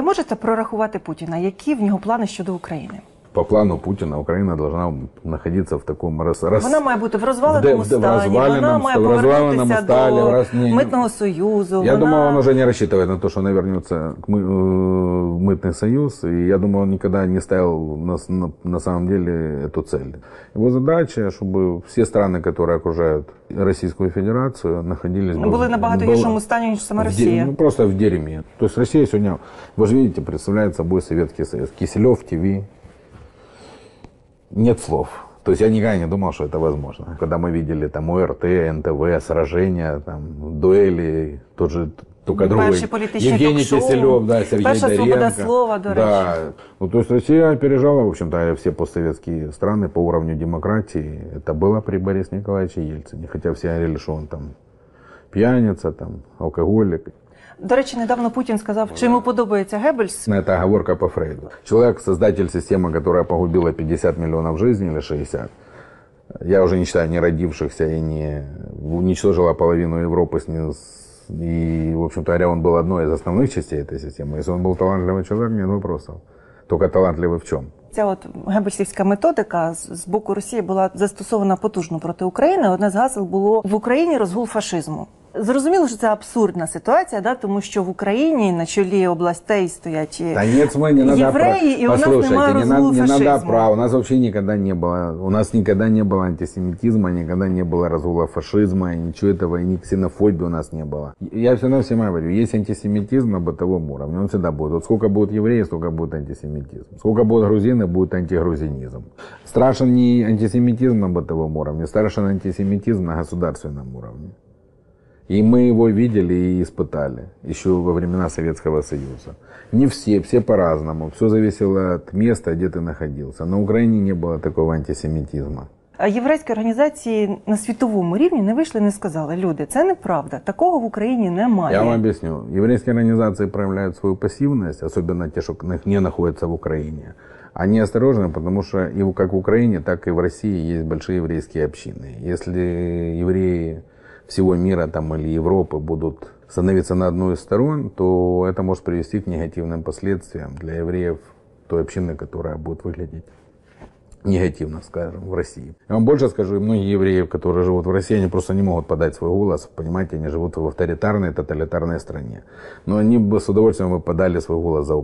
Ви можете прорахувати Путіна, які в нього плани щодо України? По плану Путіна Україна должна находиться в такому раз... Вона має бути в розваленому в, в, в стані, вона має ста- розваленому повернутися сталі, до раз- ні, ні. Митного союзу. Я вона... думаю, вона вже не розчитує на те, що она вернется к мы- мытный союз, и я думаю, он никогда не ставил на, на, самом деле эту цель. Его задача, чтобы все страны, которые окружают Российскую Федерацию, находились були ну, Были набагато в, гіршому стані ніж сама Россия. В, ну просто в дерьме. То есть Россия сегодня, вы же видите, представляет собой Советский Союз. Киселев, ТВ. Нет слов. То есть я никогда не думал, что это возможно. Когда мы видели там ОРТ, НТВ, сражения, там, дуэли, тот же Тука другий. Евгений Кисельов, да, Сергей Перша слова, до Да. Ну, то есть Россия пережала, в общем-то, все постсоветские страны по уровню демократии. Это было при Борисе Николаевиче Ельцине. Хотя все говорили, что он там пьяница, там, алкоголик. До речі, недавно Путин сказал, что ему подобається Геббельс. Это ну, оговорка по Фрейду. Человек, создатель системы, которая погубила 50 миллионов жизней или 60, я уже не считаю не родившихся и не уничтожила половину Европы с, И, в общем-то, Орион был одной из основных частей этой системы. Если он был талантливый человек, нет вопросов. Только талантливый в чем? Ця от гебельсівська методика з боку Росії була застосована потужно проти України. Одне з гасел було в Україні розгул фашизму. Зрозуміло, що це абсурдна ситуація, да, тому що в Україні на чолі областей стоять Та нет, мы не надо евреи, и у нас немає не, на, розлу не надо фашизму. прав. У нас вообще никогда не было. У нас никогда не было антисемитизма, никогда не было разгула фашизма, и ничего этого, и ни ксенофобии у нас не было. Я всегда всем говорю, есть антисемитизм на бытовом уровне, он всегда будет. Вот сколько будет евреев, столько будет антисемитизм. Сколько будет грузины, будет антигрузинизм. Страшен не антисемитизм на бытовом уровне, страшен антисемитизм на государственном уровне. И мы его видели и испытали еще во времена Советского Союза. Не все, все по-разному. Все зависело от места, где ты находился. На Украине не было такого антисемітизму. Єврейські організації на світовому рівні не вийшли і не сказали, люди, це неправда, такого в Україні немає. Я вам об'ясню. Єврейські організації проявляють свою пасивність, особливо ті, що не знаходяться в Україні. Они осторожны, потому что и как в Украине, так и в России есть большие еврейские общины. Если евреи всего мира там, или Европы будут становиться на одну из сторон, то это может привести к негативным последствиям для евреев той общины, которая будет выглядеть негативно, скажем, в России. Я вам больше скажу, многие евреи, которые живут в России, они просто не могут подать свой голос, понимаете, они живут в авторитарной, тоталитарной стране. Но они бы с удовольствием бы подали свой голос за